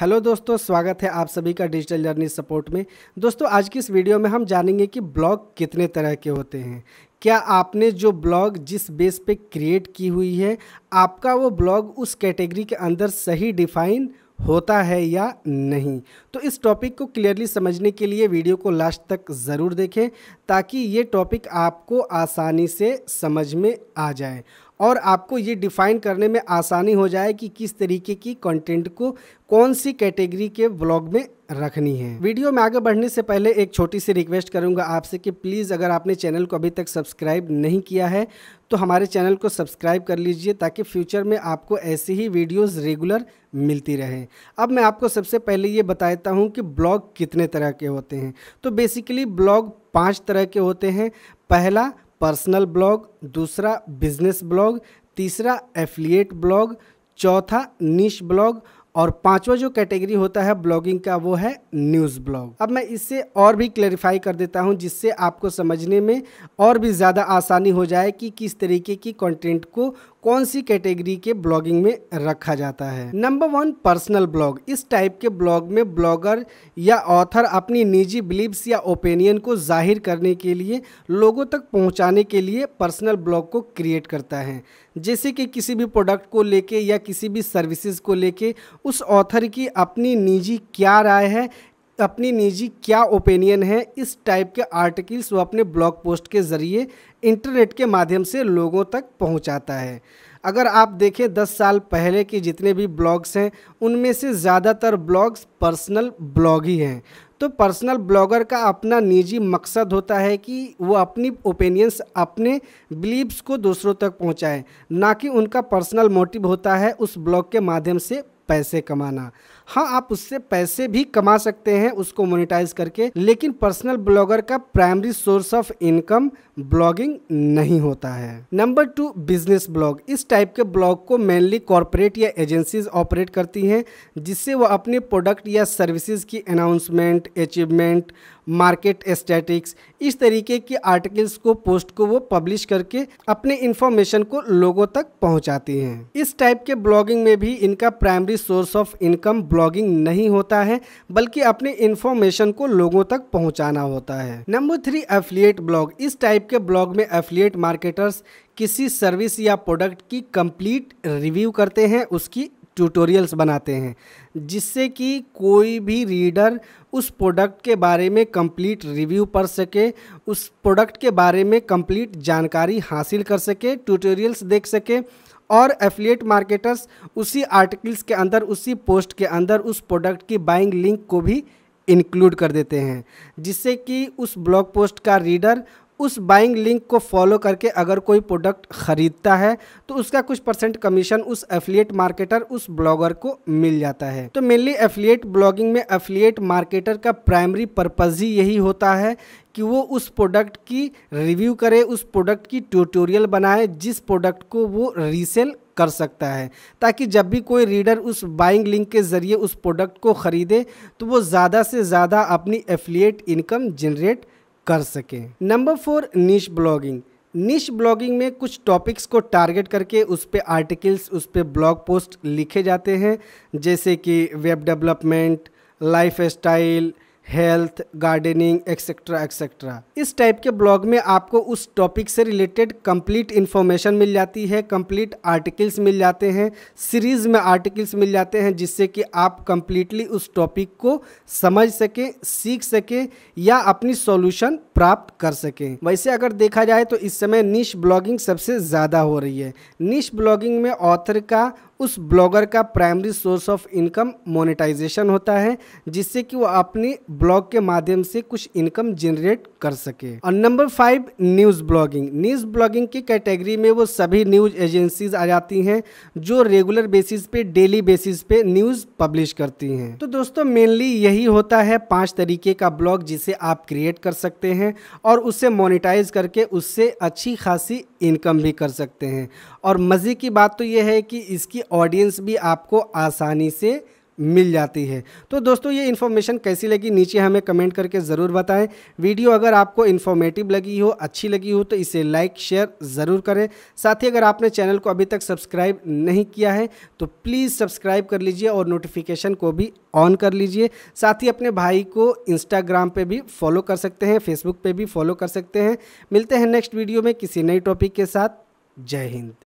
hello दोस्तों स्वागत है आप सभी का डिजिटल जर्नी सपोर्ट में दोस्तों आज की इस वीडियो में हम जानेंगे कि ब्लॉग कितने तरह के होते हैं क्या आपने जो ब्लॉग जिस बेस पे क्रिएट की हुई है आपका वो ब्लॉग उस कैटेगरी के अंदर सही डिफाइन होता है या नहीं तो इस टॉपिक को क्लियरली समझने के लिए वीडियो को लास्ट तक ज़रूर देखें ताकि ये टॉपिक आपको आसानी से समझ में आ जाए और आपको ये डिफ़ाइन करने में आसानी हो जाए कि किस तरीके की कंटेंट को कौन सी कैटेगरी के ब्लॉग में रखनी है वीडियो में आगे बढ़ने से पहले एक छोटी सी रिक्वेस्ट करूंगा आपसे कि प्लीज़ अगर आपने चैनल को अभी तक सब्सक्राइब नहीं किया है तो हमारे चैनल को सब्सक्राइब कर लीजिए ताकि फ्यूचर में आपको ऐसी ही वीडियोस रेगुलर मिलती रहे अब मैं आपको सबसे पहले ये बताता हूँ कि ब्लॉग कितने तरह के होते हैं तो बेसिकली ब्लॉग पाँच तरह के होते हैं पहला पर्सनल ब्लॉग दूसरा बिजनेस ब्लॉग तीसरा एफिलिएट ब्लॉग चौथा निश ब्लॉग और पांचवा जो कैटेगरी होता है ब्लॉगिंग का वो है न्यूज़ ब्लॉग अब मैं इससे और भी क्लेरिफाई कर देता हूं जिससे आपको समझने में और भी ज़्यादा आसानी हो जाए कि किस तरीके की कंटेंट को कौन सी कैटेगरी के ब्लॉगिंग में रखा जाता है नंबर वन पर्सनल ब्लॉग इस टाइप के ब्लॉग में ब्लॉगर या ऑथर अपनी निजी बिलीव्स या ओपिनियन को जाहिर करने के लिए लोगों तक पहुंचाने के लिए पर्सनल ब्लॉग को क्रिएट करता है जैसे कि किसी भी प्रोडक्ट को लेके या किसी भी सर्विसेज को लेके उस ऑथर की अपनी निजी क्या राय है अपनी निजी क्या ओपिनियन है इस टाइप के आर्टिकल्स वो अपने ब्लॉग पोस्ट के ज़रिए इंटरनेट के माध्यम से लोगों तक पहुंचाता है अगर आप देखें 10 साल पहले के जितने भी ब्लॉग्स हैं उनमें से ज़्यादातर ब्लॉग्स पर्सनल ब्लॉग ही हैं तो पर्सनल ब्लॉगर का अपना निजी मकसद होता है कि वो अपनी ओपिनियंस अपने बिलीव्स को दूसरों तक पहुंचाए ना कि उनका पर्सनल मोटिव होता है उस ब्लॉग के माध्यम से पैसे कमाना हाँ आप उससे पैसे भी कमा सकते हैं उसको मोनिटाइज करके लेकिन पर्सनल ब्लॉगर का primary source of income blogging नहीं होता है नंबर टू बिजनेस ब्लॉग इस टाइप के ब्लॉग को मेनली कॉरपोरेट या एजेंसीज ऑपरेट करती हैं जिससे वो अपने प्रोडक्ट या सर्विसेज की अनाउंसमेंट अचीवमेंट मार्केट स्टैटिक्स इस तरीके के आर्टिकल्स को पोस्ट को वो पब्लिश करके अपने इन्फॉर्मेशन को लोगों तक पहुंचाती हैं इस टाइप के ब्लॉगिंग में भी इनका primary source of income blogging नहीं होता है बल्कि अपनी इन्फॉर्मेशन को लोगों तक पहुंचाना होता है नंबर थ्री एफिलिएट ब्लॉग इस टाइप के ब्लॉग में एफिलिएट मार्केटर्स किसी सर्विस या प्रोडक्ट की कंप्लीट रिव्यू करते हैं उसकी ट्यूटोरियल्स बनाते हैं जिससे कि कोई भी रीडर उस प्रोडक्ट के बारे में कंप्लीट रिव्यू पढ़ सके उस प्रोडक्ट के बारे में कंप्लीट जानकारी हासिल कर सके ट्यूटोरियल्स देख सके और एफिलिएट मार्केटर्स उसी आर्टिकल्स के अंदर उसी पोस्ट के अंदर उस प्रोडक्ट की बाइंग लिंक को भी इंक्लूड कर देते हैं जिससे कि उस ब्लॉग पोस्ट का रीडर उस बाइंग लिंक को फॉलो करके अगर कोई प्रोडक्ट ख़रीदता है तो उसका कुछ परसेंट कमीशन उस एफिलिएट मार्केटर उस ब्लॉगर को मिल जाता है तो मेनली एफिलिएट ब्लॉगिंग में एफिलिएट मार्केटर का प्राइमरी पर्पज़ ही यही होता है कि वो उस प्रोडक्ट की रिव्यू करे उस प्रोडक्ट की ट्यूटोरियल बनाए जिस प्रोडक्ट को वो रीसेल कर सकता है ताकि जब भी कोई रीडर उस बाइंग लिंक के ज़रिए उस प्रोडक्ट को ख़रीदे तो वो ज़्यादा से ज़्यादा अपनी एफिलिएट इनकम जनरेट कर सकें number four niche blogging niche blogging में कुछ टॉपिक्स को टारगेट करके उस पर आर्टिकल्स उस पर ब्लॉग पोस्ट लिखे जाते हैं जैसे कि web development lifestyle health gardening etcetera etcetera इस टाइप के ब्लॉग में आपको उस टॉपिक से रिलेटेड कंप्लीट इन्फॉर्मेशन मिल जाती है कंप्लीट आर्टिकल्स मिल जाते हैं सीरीज़ में आर्टिकल्स मिल जाते हैं जिससे कि आप कंप्लीटली उस टॉपिक को समझ सकें सीख सकें या अपनी सॉल्यूशन प्राप्त कर सकें वैसे अगर देखा जाए तो इस समय निश ब्लॉगिंग सबसे ज़्यादा हो रही है निश ब्लॉगिंग में ऑथर का उस ब्लॉगर का primary source of income monetisation होता है जिससे कि वो अपने ब्लॉग के माध्यम से कुछ इनकम जनरेट कर सके और number five news blogging news blogging की कैटेगरी में वो सभी न्यूज़ एजेंसीज आ जाती हैं जो रेगुलर बेसिस पे डेली बेसिस पे न्यूज़ पब्लिश करती हैं तो दोस्तों मेनली यही होता है पाँच तरीके का ब्लॉग जिसे आप क्रिएट कर सकते हैं हैं और उसे मोनिटाइज करके उससे अच्छी खासी इनकम भी कर सकते हैं और मज़े की बात तो यह है कि इसकी ऑडियंस भी आपको आसानी से मिल जाती है तो दोस्तों ये इन्फॉर्मेशन कैसी लगी नीचे हमें कमेंट करके ज़रूर बताएं वीडियो अगर आपको इन्फॉर्मेटिव लगी हो अच्छी लगी हो तो इसे लाइक शेयर ज़रूर करें साथ ही अगर आपने चैनल को अभी तक सब्सक्राइब नहीं किया है तो प्लीज़ सब्सक्राइब कर लीजिए और नोटिफिकेशन को भी ऑन कर लीजिए साथ ही अपने भाई को इंस्टाग्राम पर भी फॉलो कर सकते हैं फेसबुक पर भी फॉलो कर सकते हैं मिलते हैं नेक्स्ट वीडियो में किसी नई टॉपिक के साथ जय हिंद